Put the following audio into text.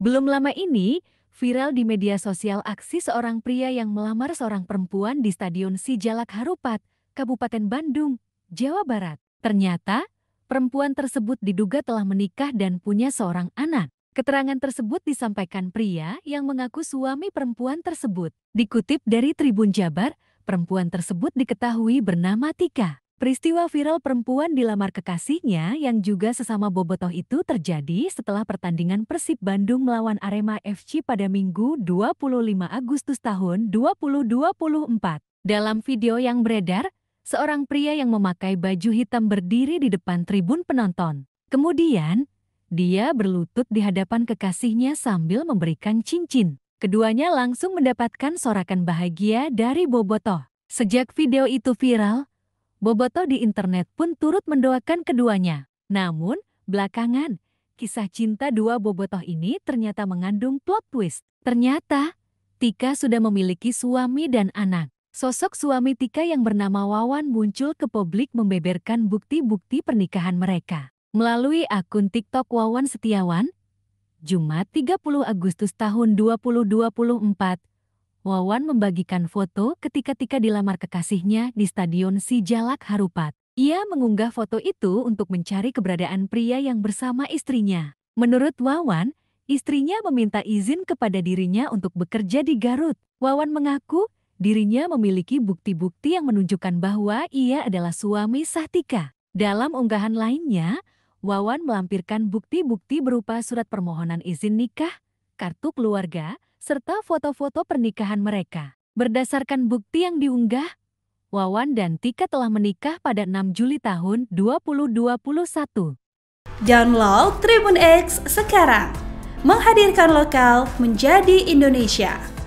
Belum lama ini, viral di media sosial aksi seorang pria yang melamar seorang perempuan di Stadion Sijalak Harupat, Kabupaten Bandung, Jawa Barat. Ternyata, perempuan tersebut diduga telah menikah dan punya seorang anak. Keterangan tersebut disampaikan pria yang mengaku suami perempuan tersebut. Dikutip dari Tribun Jabar, perempuan tersebut diketahui bernama Tika. Peristiwa viral perempuan dilamar kekasihnya yang juga sesama bobotoh itu terjadi setelah pertandingan Persib Bandung melawan Arema FC pada Minggu 25 Agustus tahun 2024. Dalam video yang beredar, seorang pria yang memakai baju hitam berdiri di depan tribun penonton. Kemudian, dia berlutut di hadapan kekasihnya sambil memberikan cincin. Keduanya langsung mendapatkan sorakan bahagia dari bobotoh. Sejak video itu viral, Boboto di internet pun turut mendoakan keduanya. Namun, belakangan, kisah cinta dua Bobotoh ini ternyata mengandung plot twist. Ternyata, Tika sudah memiliki suami dan anak. Sosok suami Tika yang bernama Wawan muncul ke publik membeberkan bukti-bukti pernikahan mereka. Melalui akun TikTok Wawan Setiawan, Jumat 30 Agustus tahun 2024, Wawan membagikan foto ketika-tika dilamar kekasihnya di Stadion Sijalak Harupat. Ia mengunggah foto itu untuk mencari keberadaan pria yang bersama istrinya. Menurut Wawan, istrinya meminta izin kepada dirinya untuk bekerja di Garut. Wawan mengaku dirinya memiliki bukti-bukti yang menunjukkan bahwa ia adalah suami Sahtika. Dalam unggahan lainnya, Wawan melampirkan bukti-bukti berupa surat permohonan izin nikah, kartu keluarga, serta foto-foto pernikahan mereka. Berdasarkan bukti yang diunggah, Wawan dan Tika telah menikah pada 6 Juli tahun 2021. Download Tribun X sekarang. Menghadirkan lokal menjadi Indonesia.